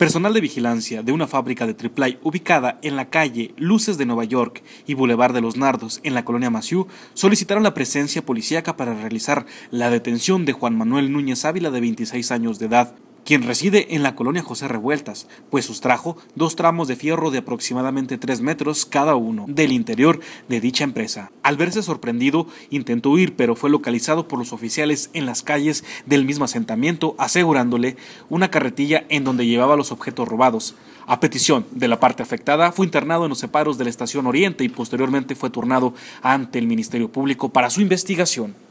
Personal de vigilancia de una fábrica de triplay ubicada en la calle Luces de Nueva York y Boulevard de los Nardos en la colonia Maciú solicitaron la presencia policíaca para realizar la detención de Juan Manuel Núñez Ávila de 26 años de edad, quien reside en la colonia José Revueltas, pues sustrajo dos tramos de fierro de aproximadamente 3 metros cada uno del interior de dicha empresa. Al verse sorprendido, intentó huir, pero fue localizado por los oficiales en las calles del mismo asentamiento, asegurándole una carretilla en donde llevaba los objetos robados. A petición de la parte afectada, fue internado en los separos de la Estación Oriente y posteriormente fue turnado ante el Ministerio Público para su investigación.